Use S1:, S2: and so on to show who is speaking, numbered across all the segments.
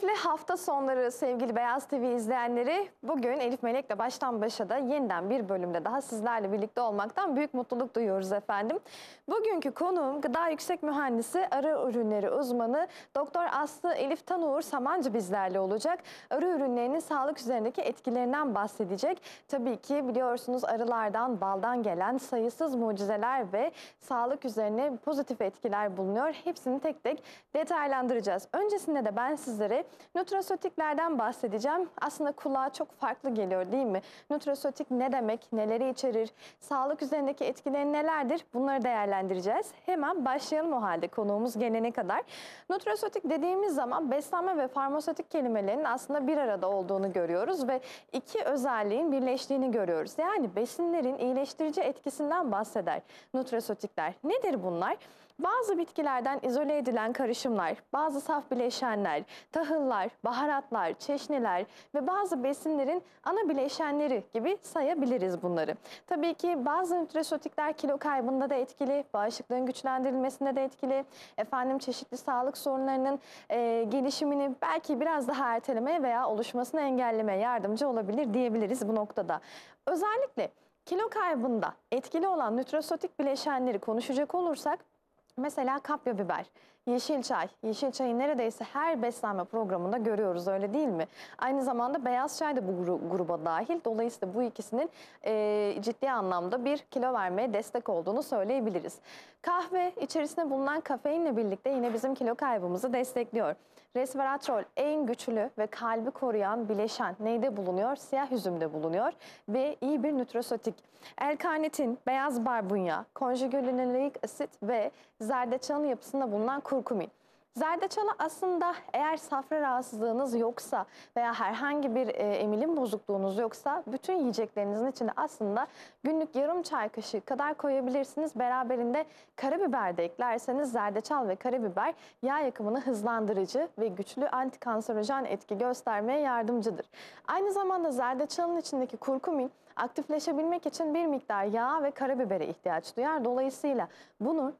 S1: keyifli hafta sonları sevgili Beyaz TV izleyenleri. Bugün Elif Melek'le baştan başa da yeniden bir bölümde daha sizlerle birlikte olmaktan büyük mutluluk duyuyoruz efendim. Bugünkü konuğum gıda yüksek mühendisi arı ürünleri uzmanı Doktor Aslı Elif Tanuğur Samancı bizlerle olacak. Arı ürünlerinin sağlık üzerindeki etkilerinden bahsedecek. Tabii ki biliyorsunuz arılardan baldan gelen sayısız mucizeler ve sağlık üzerine pozitif etkiler bulunuyor. Hepsini tek tek detaylandıracağız. Öncesinde de ben sizlere Nötrosötiklerden bahsedeceğim. Aslında kulağa çok farklı geliyor değil mi? Nötrosötik ne demek, neleri içerir, sağlık üzerindeki etkileri nelerdir bunları değerlendireceğiz. Hemen başlayalım o halde konuğumuz gelene kadar. Nötrosötik dediğimiz zaman beslenme ve farmasötik kelimelerinin aslında bir arada olduğunu görüyoruz ve iki özelliğin birleştiğini görüyoruz. Yani besinlerin iyileştirici etkisinden bahseder nötrosötikler. Nedir bunlar? Bazı bitkilerden izole edilen karışımlar, bazı saf bileşenler, tahıllar, baharatlar, çeşniler ve bazı besinlerin ana bileşenleri gibi sayabiliriz bunları. Tabii ki bazı nütrisotikler kilo kaybında da etkili, bağışıklığın güçlendirilmesinde de etkili, efendim çeşitli sağlık sorunlarının e, gelişimini belki biraz daha ertelemeye veya oluşmasını engellemeye yardımcı olabilir diyebiliriz bu noktada. Özellikle kilo kaybında etkili olan nütrisotik bileşenleri konuşacak olursak Mesela kapya biber yeşil çay. Yeşil çayı neredeyse her beslenme programında görüyoruz öyle değil mi? Aynı zamanda beyaz çay da bu gruba dahil. Dolayısıyla bu ikisinin e, ciddi anlamda bir kilo vermeye destek olduğunu söyleyebiliriz. Kahve içerisinde bulunan kafeinle birlikte yine bizim kilo kaybımızı destekliyor. Resveratrol en güçlü ve kalbi koruyan bileşen neyde bulunuyor? Siyah üzümde bulunuyor ve iyi bir nütrosotik. L-karnitin, beyaz barbunya, konjugülinolik asit ve zerdeçalın yapısında bulunan kuru kurkumin. Zerdeçalı aslında eğer safra rahatsızlığınız yoksa veya herhangi bir e, emilim bozukluğunuz yoksa bütün yiyeceklerinizin içine aslında günlük yarım çay kaşığı kadar koyabilirsiniz. Beraberinde karabiber de eklerseniz zerdeçal ve karabiber yağ yakımını hızlandırıcı ve güçlü antikanserojen etki göstermeye yardımcıdır. Aynı zamanda zerdeçalın içindeki kurkumin aktifleşebilmek için bir miktar yağ ve karabibere ihtiyaç duyar. Dolayısıyla bunu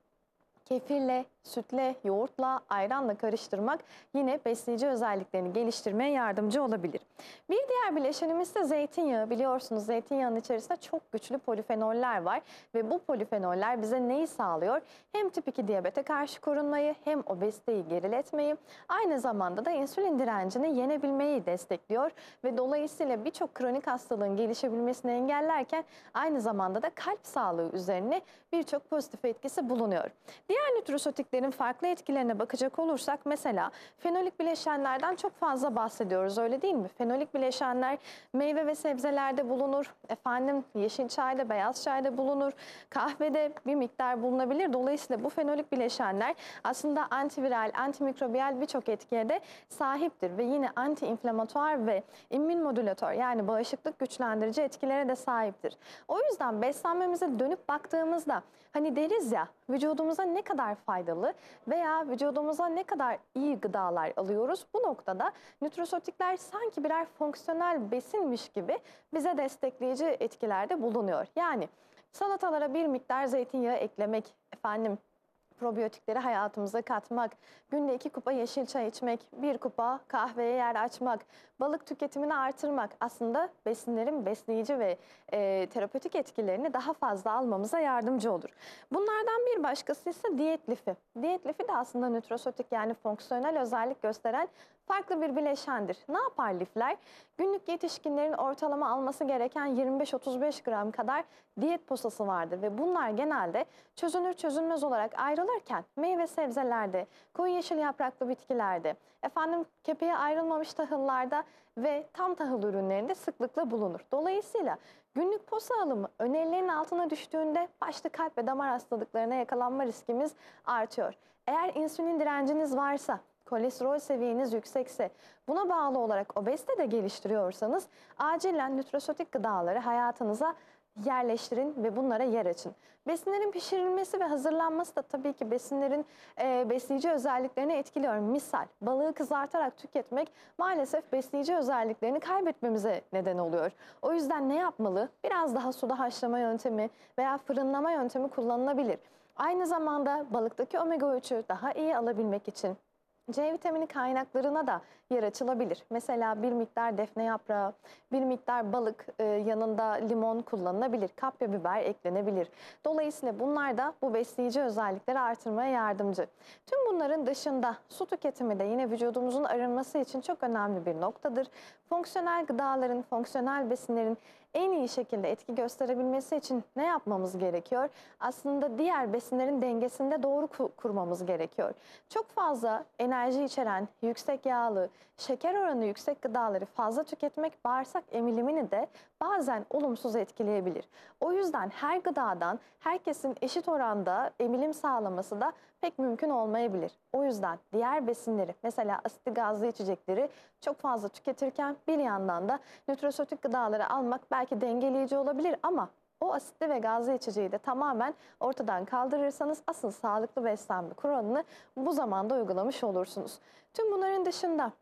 S1: kefirle, sütle, yoğurtla, ayranla karıştırmak yine besleyici özelliklerini geliştirmeye yardımcı olabilir. Bir diğer bileşenimiz de zeytinyağı. Biliyorsunuz zeytinyağının içerisinde çok güçlü polifenoller var ve bu polifenoller bize neyi sağlıyor? Hem tip 2 diyabete karşı korunmayı hem obeziteyi geriletmeyi aynı zamanda da insülin direncini yenebilmeyi destekliyor ve dolayısıyla birçok kronik hastalığın gelişebilmesini engellerken aynı zamanda da kalp sağlığı üzerine birçok pozitif etkisi bulunuyor. Diğer nütrosotiklerin bileşiklerin farklı etkilerine bakacak olursak mesela fenolik bileşenlerden çok fazla bahsediyoruz öyle değil mi? Fenolik bileşenler meyve ve sebzelerde bulunur. Efendim yeşil çayda, beyaz çayda bulunur. Kahvede bir miktar bulunabilir. Dolayısıyla bu fenolik bileşenler aslında antiviral, antimikrobiyal birçok etkiye de sahiptir ve yine antiinflamatuar ve immün modülatör yani bağışıklık güçlendirici etkilere de sahiptir. O yüzden beslenmemize dönüp baktığımızda hani deriz ya vücudumuza ne kadar faydalı veya vücudumuza ne kadar iyi gıdalar alıyoruz? Bu noktada nütrisotikler sanki birer fonksiyonel besinmiş gibi bize destekleyici etkilerde bulunuyor. Yani salatalara bir miktar zeytinyağı eklemek, efendim probiyotikleri hayatımıza katmak, günde iki kupa yeşil çay içmek, bir kupa kahveye yer açmak, balık tüketimini artırmak aslında besinlerin besleyici ve e, terapötik etkilerini daha fazla almamıza yardımcı olur. Bunlardan bir başkası ise diyet lifi. Diyet lifi de aslında nütrosotik yani fonksiyonel özellik gösteren farklı bir bileşendir. Ne yapar lifler? Günlük yetişkinlerin ortalama alması gereken 25-35 gram kadar diyet posası vardır ve bunlar genelde çözünür çözünmez olarak ayrılırken meyve sebzelerde, koyu yeşil yapraklı bitkilerde, efendim kepeğe ayrılmamış tahıllarda ve tam tahıl ürünlerinde sıklıkla bulunur. Dolayısıyla günlük posa alımı önerilerin altına düştüğünde başta kalp ve damar hastalıklarına yakalanma riskimiz artıyor. Eğer insülin direnciniz varsa kolesterol seviyeniz yüksekse, buna bağlı olarak obezite de geliştiriyorsanız acilen nütrasötik gıdaları hayatınıza yerleştirin ve bunlara yer açın. Besinlerin pişirilmesi ve hazırlanması da tabii ki besinlerin e, besleyici özelliklerini etkiliyor. Misal balığı kızartarak tüketmek maalesef besleyici özelliklerini kaybetmemize neden oluyor. O yüzden ne yapmalı? Biraz daha suda haşlama yöntemi veya fırınlama yöntemi kullanılabilir. Aynı zamanda balıktaki omega 3'ü daha iyi alabilmek için C vitamini kaynaklarına da yer açılabilir. Mesela bir miktar defne yaprağı, bir miktar balık e, yanında limon kullanılabilir. Kapya biber eklenebilir. Dolayısıyla bunlar da bu besleyici özellikleri artırmaya yardımcı. Tüm bunların dışında su tüketimi de yine vücudumuzun arınması için çok önemli bir noktadır. Fonksiyonel gıdaların, fonksiyonel besinlerin en iyi şekilde etki gösterebilmesi için ne yapmamız gerekiyor? Aslında diğer besinlerin dengesinde doğru kurmamız gerekiyor. Çok fazla enerji içeren, yüksek yağlı, şeker oranı yüksek gıdaları fazla tüketmek bağırsak emilimini de bazen olumsuz etkileyebilir. O yüzden her gıdadan herkesin eşit oranda emilim sağlaması da pek mümkün olmayabilir. O yüzden diğer besinleri mesela asitli gazlı içecekleri çok fazla tüketirken bir yandan da nötrosötik gıdaları almak belki belki dengeleyici olabilir ama o asitli ve gazlı içeceği de tamamen ortadan kaldırırsanız asıl sağlıklı beslenme kuralını bu zamanda uygulamış olursunuz. Tüm bunların dışında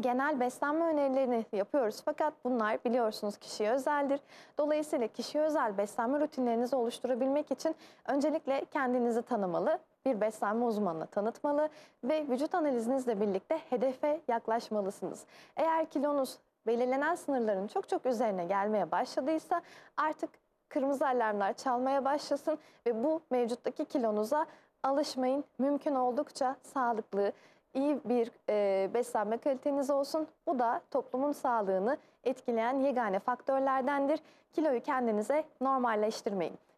S1: genel beslenme önerilerini yapıyoruz fakat bunlar biliyorsunuz kişiye özeldir. Dolayısıyla kişiye özel beslenme rutinlerinizi oluşturabilmek için öncelikle kendinizi tanımalı, bir beslenme uzmanına tanıtmalı ve vücut analizinizle birlikte hedefe yaklaşmalısınız. Eğer kilonuz belirlenen sınırların çok çok üzerine gelmeye başladıysa artık kırmızı alarmlar çalmaya başlasın ve bu mevcuttaki kilonuza alışmayın. Mümkün oldukça sağlıklı, iyi bir e, beslenme kaliteniz olsun. Bu da toplumun sağlığını etkileyen yegane faktörlerdendir. Kiloyu kendinize normalleştirmeyin.